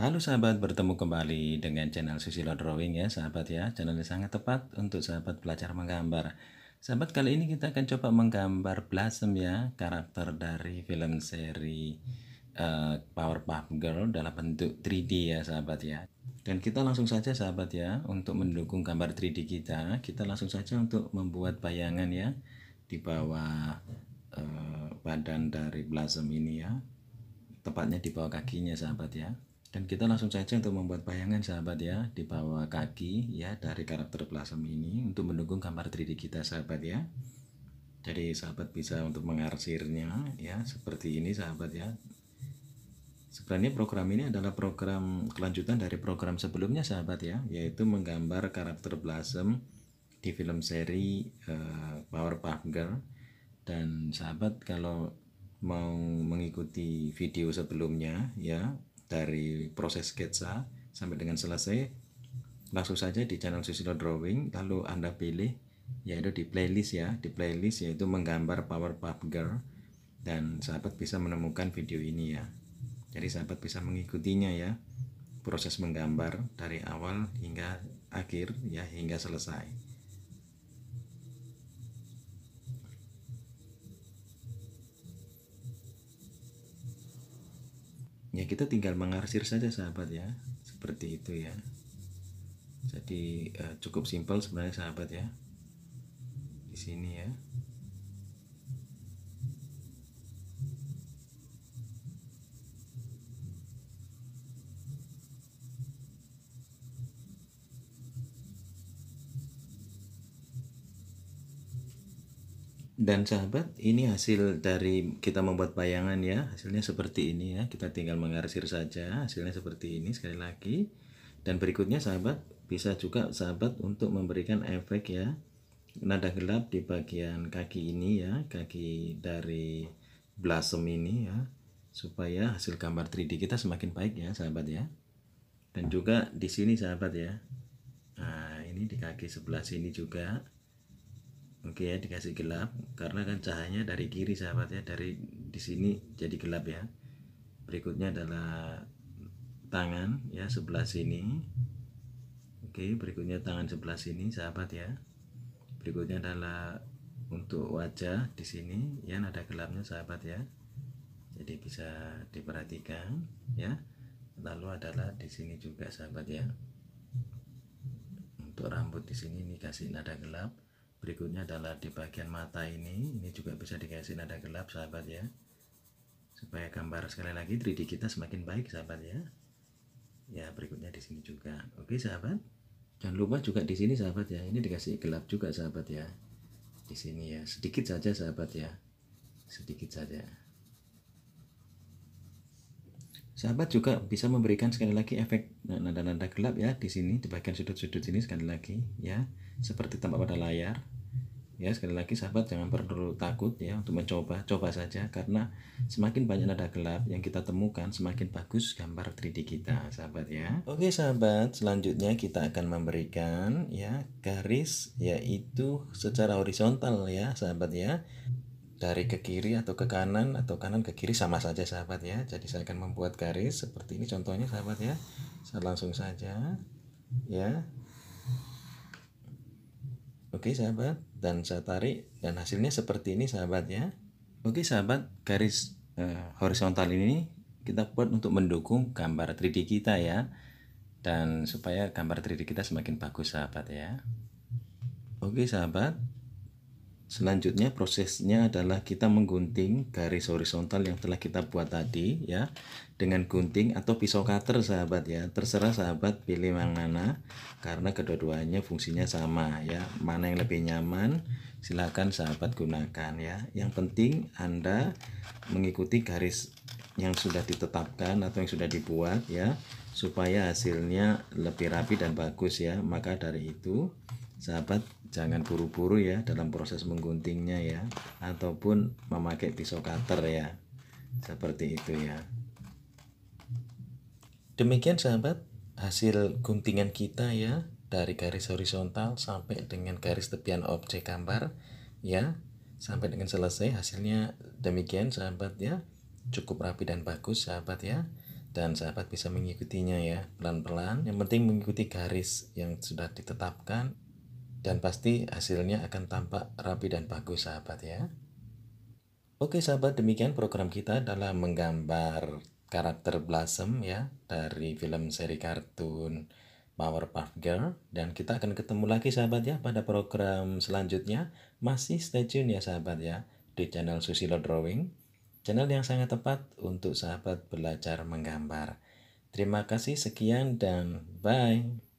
Halo sahabat, bertemu kembali dengan channel Susilo Drawing ya sahabat ya Channel ini sangat tepat untuk sahabat belajar menggambar Sahabat, kali ini kita akan coba menggambar Blasem ya Karakter dari film seri uh, Powerpuff Girl dalam bentuk 3D ya sahabat ya Dan kita langsung saja sahabat ya Untuk mendukung gambar 3D kita Kita langsung saja untuk membuat bayangan ya Di bawah uh, badan dari Blasem ini ya Tepatnya di bawah kakinya sahabat ya dan kita langsung saja untuk membuat bayangan sahabat ya di bawah kaki ya dari karakter plasem ini untuk mendukung gambar 3D kita sahabat ya. Jadi sahabat bisa untuk mengarsirnya ya seperti ini sahabat ya. Sebenarnya program ini adalah program kelanjutan dari program sebelumnya sahabat ya, yaitu menggambar karakter blasem di film seri uh, eh, Powerpuff Girl. Dan sahabat kalau mau mengikuti video sebelumnya ya dari proses sketsa sampai dengan selesai langsung saja di channel Susilo Drawing lalu Anda pilih yaitu di playlist ya di playlist yaitu menggambar Power Pop Girl dan sahabat bisa menemukan video ini ya jadi sahabat bisa mengikutinya ya proses menggambar dari awal hingga akhir ya hingga selesai ya kita tinggal mengarsir saja sahabat ya seperti itu ya jadi eh, cukup simpel sebenarnya sahabat ya di sini ya Dan sahabat, ini hasil dari kita membuat bayangan ya. Hasilnya seperti ini ya. Kita tinggal mengarsir saja. Hasilnya seperti ini sekali lagi. Dan berikutnya sahabat, bisa juga sahabat untuk memberikan efek ya. Nada gelap di bagian kaki ini ya, kaki dari blossom ini ya. Supaya hasil gambar 3D kita semakin baik ya sahabat ya. Dan juga di sini sahabat ya. Nah, ini di kaki sebelah sini juga Oke ya dikasih gelap karena kan cahayanya dari kiri sahabat ya dari di sini jadi gelap ya. Berikutnya adalah tangan ya sebelah sini. Oke berikutnya tangan sebelah sini sahabat ya. Berikutnya adalah untuk wajah di sini ya ada gelapnya sahabat ya. Jadi bisa diperhatikan ya. Lalu adalah di sini juga sahabat ya. Untuk rambut di sini ini kasih nada gelap berikutnya adalah di bagian mata ini ini juga bisa dikasih nada gelap sahabat ya supaya gambar sekali lagi 3D kita semakin baik sahabat ya ya berikutnya di sini juga oke sahabat jangan lupa juga di sini sahabat ya ini dikasih gelap juga sahabat ya di sini ya sedikit saja sahabat ya sedikit saja Sahabat juga bisa memberikan sekali lagi efek eh, nada-nada gelap ya di sini di bagian sudut-sudut ini sekali lagi ya seperti tampak pada layar ya sekali lagi sahabat jangan perlu takut ya untuk mencoba coba saja karena semakin banyak nada gelap yang kita temukan semakin bagus gambar 3D kita sahabat ya oke sahabat selanjutnya kita akan memberikan ya garis yaitu secara horizontal ya sahabat ya dari ke kiri atau ke kanan atau kanan ke kiri sama saja sahabat ya jadi saya akan membuat garis seperti ini contohnya sahabat ya saya langsung saja ya oke sahabat dan saya tarik dan hasilnya seperti ini sahabat ya oke sahabat garis eh, horizontal ini kita buat untuk mendukung gambar 3D kita ya dan supaya gambar 3D kita semakin bagus sahabat ya oke sahabat Selanjutnya prosesnya adalah kita menggunting garis horizontal yang telah kita buat tadi ya dengan gunting atau pisau cutter sahabat ya. Terserah sahabat pilih yang mana karena kedua-duanya fungsinya sama ya. Mana yang lebih nyaman silakan sahabat gunakan ya. Yang penting Anda mengikuti garis yang sudah ditetapkan atau yang sudah dibuat ya supaya hasilnya lebih rapi dan bagus ya. Maka dari itu sahabat jangan buru-buru ya dalam proses mengguntingnya ya ataupun memakai pisau cutter ya seperti itu ya demikian sahabat hasil guntingan kita ya dari garis horizontal sampai dengan garis tepian objek gambar ya sampai dengan selesai hasilnya demikian sahabat ya cukup rapi dan bagus sahabat ya dan sahabat bisa mengikutinya ya pelan-pelan yang penting mengikuti garis yang sudah ditetapkan dan pasti hasilnya akan tampak rapi dan bagus sahabat ya. Oke sahabat demikian program kita dalam menggambar karakter Blossom ya dari film seri kartun Powerpuff Girl dan kita akan ketemu lagi sahabat ya pada program selanjutnya masih stay tune ya sahabat ya di channel Susilo Drawing channel yang sangat tepat untuk sahabat belajar menggambar. Terima kasih sekian dan bye.